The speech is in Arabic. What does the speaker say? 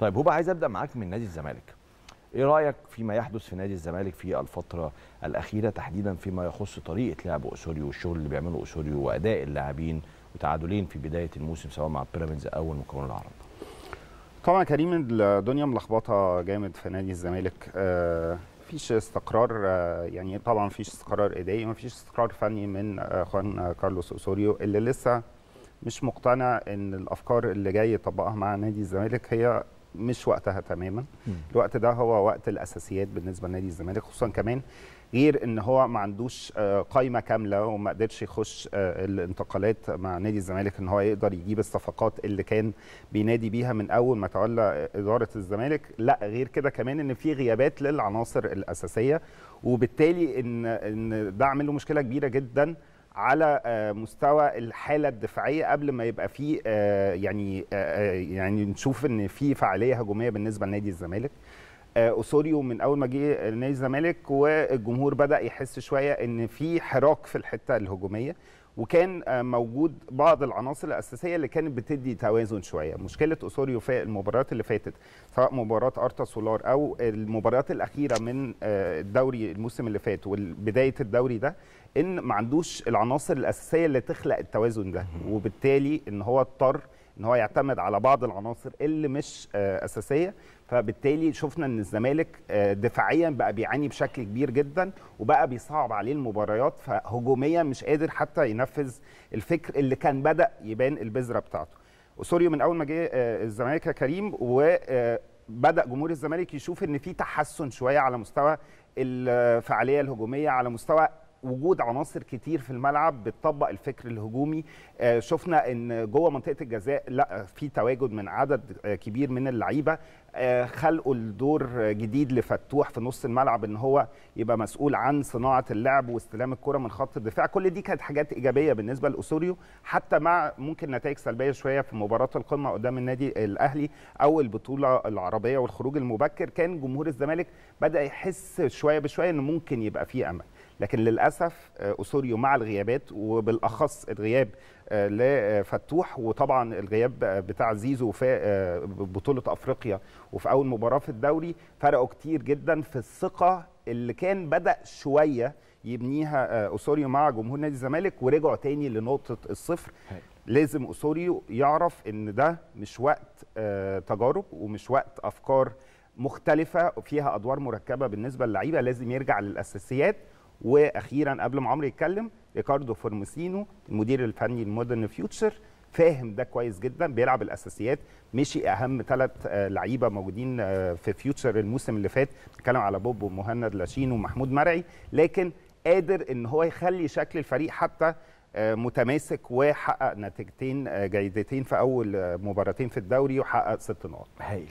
طيب هو عايز ابدا معاك من نادي الزمالك ايه رايك فيما يحدث في نادي الزمالك في الفتره الاخيره تحديدا فيما يخص طريقه لعب اسوريو والشغل اللي بيعمله اسوريو واداء اللاعبين وتعادلين في بدايه الموسم سواء مع بيراميدز او المكون العرب طبعا كريم الدنيا ملخبطه جامد في نادي الزمالك آه، مفيش استقرار آه، يعني طبعا مفيش استقرار اداري مفيش استقرار فني من آه، خوان كارلوس اسوريو اللي لسه مش مقتنع ان الافكار اللي جاي يطبقها مع نادي الزمالك هي مش وقتها تماما الوقت ده هو وقت الاساسيات بالنسبه لنادي الزمالك خصوصا كمان غير ان هو ما عندوش آه، قائمه كامله وما قدرش يخش آه، الانتقالات مع نادي الزمالك ان هو يقدر يجيب الصفقات اللي كان بينادي بيها من اول ما تولى آه، اداره الزمالك لا غير كده كمان ان في غيابات للعناصر الاساسيه وبالتالي ان ان ده عامل له مشكله كبيره جدا على آه، مستوى الحاله الدفاعيه قبل ما يبقى في آه، يعني آه، يعني نشوف ان في فعاليه هجوميه بالنسبه لنادي الزمالك اوسوريو من اول ما جه نادي الزمالك والجمهور بدا يحس شويه ان في حراك في الحته الهجوميه وكان آه، موجود بعض العناصر الاساسيه اللي كانت بتدي توازن شويه مشكله اسوريو في المباريات اللي فاتت سواء مباراه ارتا سولار او المباريات الاخيره من آه، الدوري الموسم اللي فات وبدايه الدوري ده ان ما عندوش العناصر الاساسيه اللي تخلق التوازن ده وبالتالي ان هو اضطر ان هو يعتمد على بعض العناصر اللي مش آه، اساسيه فبالتالي شفنا ان الزمالك دفاعيا بقى بيعاني بشكل كبير جدا وبقى بيصعب عليه المباريات فهجوميا مش قادر حتى ينفذ ينفذ الفكر اللي كان بدا يبان البذره بتاعته اسوريو من اول ما جه آه، الزمالك يا كريم وبدا آه، جمهور الزمالك يشوف ان في تحسن شويه على مستوى الفعاليه الهجوميه على مستوى وجود عناصر كتير في الملعب بتطبق الفكر الهجومي آه، شفنا ان جوه منطقه الجزاء لا في تواجد من عدد آه، كبير من اللعيبه آه، خلقوا الدور جديد لفتوح في نص الملعب ان هو يبقى مسؤول عن صناعه اللعب واستلام الكره من خط الدفاع كل دي كانت حاجات ايجابيه بالنسبه لاسوريو حتى مع ممكن نتائج سلبيه شويه في مباراه القمه قدام النادي الاهلي او البطوله العربيه والخروج المبكر كان جمهور الزمالك بدا يحس شويه بشويه ان ممكن يبقى في امل لكن للاسف للاسف آه، اسوريو مع الغيابات وبالاخص الغياب آه، لفتوح وطبعا الغياب بتاع زيزو في آه، بطوله افريقيا وفي اول مباراه في الدوري فرقوا كتير جدا في الثقه اللي كان بدا شويه يبنيها اسوريو مع جمهور نادي الزمالك ورجعوا تاني لنقطه الصفر لازم اسوريو يعرف ان ده مش وقت تجارب ومش وقت افكار مختلفه فيها ادوار مركبه بالنسبه للعيبه لازم يرجع للاساسيات واخيرا قبل ما عمرو يتكلم ريكاردو فورموسينو المدير الفني لمودرن فيوتشر فاهم ده كويس جدا بيلعب الاساسيات مشي اهم ثلاث آه، لعيبه موجودين آه، في فيوتشر الموسم اللي فات بنتكلم على بوب ومهند لاشين ومحمود مرعي لكن قادر ان هو يخلي شكل الفريق حتى آه، متماسك وحقق نتيجتين جيدتين في اول مباراتين في الدوري وحقق ست نقط